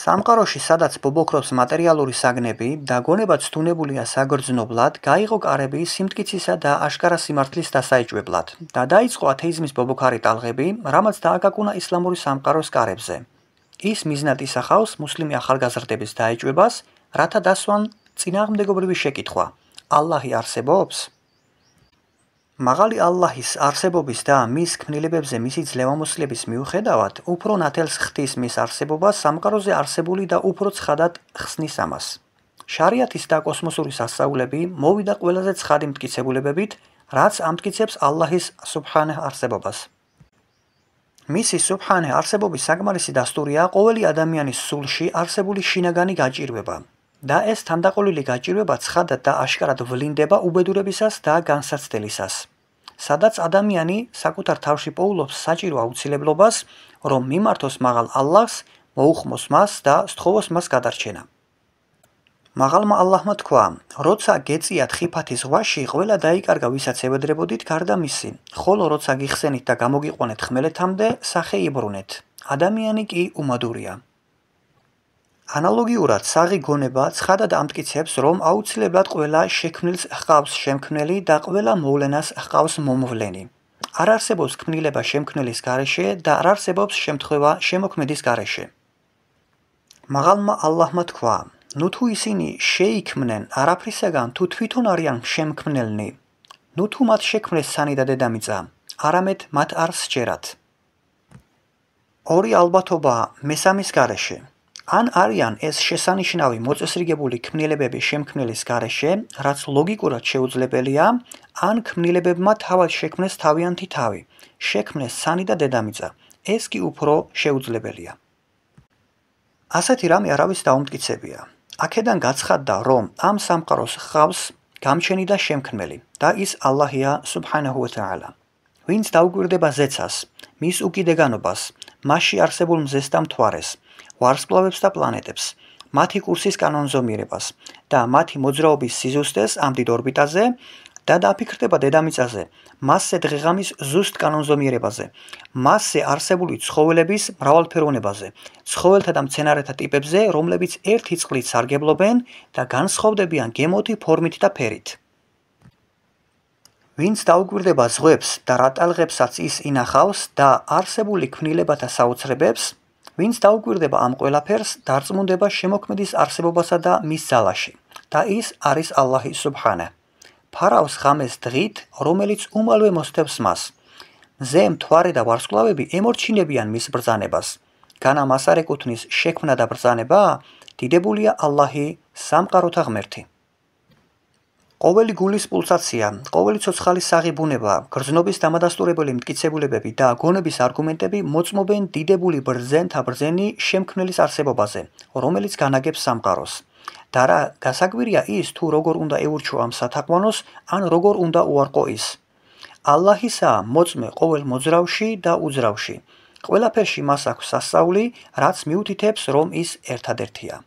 სამყაროში, სადაც ბობოქროს მატერიალური საგნები დაგონებაც თუნებულია საგრძნობლად, გაიღო კარები სიმტკიცისა და აშკარა სიმართლის დასაეჭვებლად. და დაიწყო ათეიზმის ბობოქარი ტალღები, რამაც დააკაკუნა ისლამური სამყაროს კარებზე. ის მიზნად ისახავს მუსლიმი ახალგაზრდების დაეჭვებას, რათა დასვან წინააღმდეგობრივი შეკითხვა: "ალლაჰი არსებობს" მაღალი ალლაჰის არსებობის და მის ქმნილებებზე მისი ძლევამოსილების მიუხედავად, უფრო ნათელს ხდის მის არსებობა სამყაროზე არსებული და უფრო ცხადად ხსნის ამას. შარიათის და კოსმოსური სასწაულები მოვიდა ყველაზე ცხადი მტკიცებულებებით, რაც ამტკიცებს ალლაჰის სუბჰანეჰ არსებობას. მისი სუბჰანეჰ არსებობის საგმარისი დასტურია ყოველი ადამიანის სულში არსებული შინაგანი გაჭირვება. და ეს თანდაყოლილი გაჭირვება ცხადად და აშკარად ვლინდება უბედურებისას და განსაცდელისას. სადაც ადამიანი საკუთარ თავში პოულობს საჭირო აუცილებლობას, რომ მიმართოს მაღალ ალლაჰს, მოუხმოს მას და სთხოვოს მას გადარჩენა. მაღალმა ალლაჰმა თქვა: "როცა გეწიათ ხიფათის ზვაში, ყველა დაიკარგა, ვისაც ევედრებოდით გარდა მისი. ხოლო როცა გიხსენით და გამოგიყვანეთ ხმელეთამდე, სახე იბრუნეთ. ადამიანი კი უმადურია." ანალოგიურად საღი გონება ცხადად ამტკიცებს, რომ აუცილებლად ყველა შექმნილს ჰყავს შექმნელი და ყველა მოვლენას ჰყავს მომვლენი. არ არსებობს ქმნილება შექმნელის გარეშე და არ არსებობს შემთხვევა შემოქმედის გარეშე. მაღალმა ალლაჰმა თქვა: "ნუ თუ ისინი შეიქმნენ არაფრისაგან, თუ თვითონ არიან შექმნელნი, ნუ თუ მათ შექმნეს სანი და დედამიწა, არამედ მათ არ სჯერათ." ორი ალბათობა მესამის გარეშე. ან არიან ეს შესანიშნავი მოწესრიგებული კმნილებების შემკმნელის გარეშე, რაც ლოგიკურად შეუძლებელია, ან კმნილებებმა თავად შექმნეს თავიანთი თავი, შექმნეს სანი და დედამიწა. ეს კი უფრო შეუძლებელია. ასეთი რამე არავის დაუმტკიცებია. აქედან გაცხადდა, რომ ამ სამყაროს ხავს გამჩენი და შემკმნელი და ის ალლაჰია სუბჰანაჰუ ვათაალა. ვინც დაუგვირდება ზეცას, მის უკიდეგანობას, მასში არსებულ მზესთან თვარეს, ვარსკვლავებს და პლანეტებს, მათი კურსის კანონზომიერებას და მათი მოძრაობის სიზუსტეს ამ დიდ ორბიტაზე და დაფიქრდება დედამიწაზე, მასზე დღეღამის ზუსტ კანონზომიერებაზე, მასზე არსებული ცხოველების მრავალფეროვნებაზე, ცხოველთა და მცენარეთა ტიპებზე, რომლებიც ერთი წყლით სარგებლობენ და განსხვავდებიან გემოთი ფორმით და ფერით. ვინც დაუგვირდება ზღვებს და რატალღებსაც ის ინახავს და არსებული ქნილებათა საოცრებებს, ვინც დაუკვირდება ამ ყველაფერს, დარწმუნდება შემოქმედის არსებობასა და მის ძალაში. და ის არის ალლაჰი სუბჰანა. ფარაოს ხამეს დღით, რომელიც უმალვე მოსდევს მას, ზე მთვარე და ვარსკვლავები ემორჩინებიან მის ბრძანებას. განამასარეკუთნის შექმნა და ბრძანება, დიდებულია ალლაჰი სამყაროთა ღმერთი. ყოველი გულის პულსაცია, ყოველი ცოცხალი საღებუნება, გრძნობის დამადასტურებელი მტკიცებულებები და გონების არგუმენტები მოწმობენ დიდებული ბრძენთა ბრძენი შემქმნელის არსებობაზე, რომელიც განაგებს სამყაროს. და რა გასაგვირია ის თუ როგორ უნდა ეურჩო ამ სათაყვანოს, ან როგორ უნდა უარყო ის? ალლაჰისა მოწმე ყოველ მოძრავში და უძრავში. ყველაფერში მას აქვს სასწაული, რაც მიუთითებს, რომ ის ერთადერთია.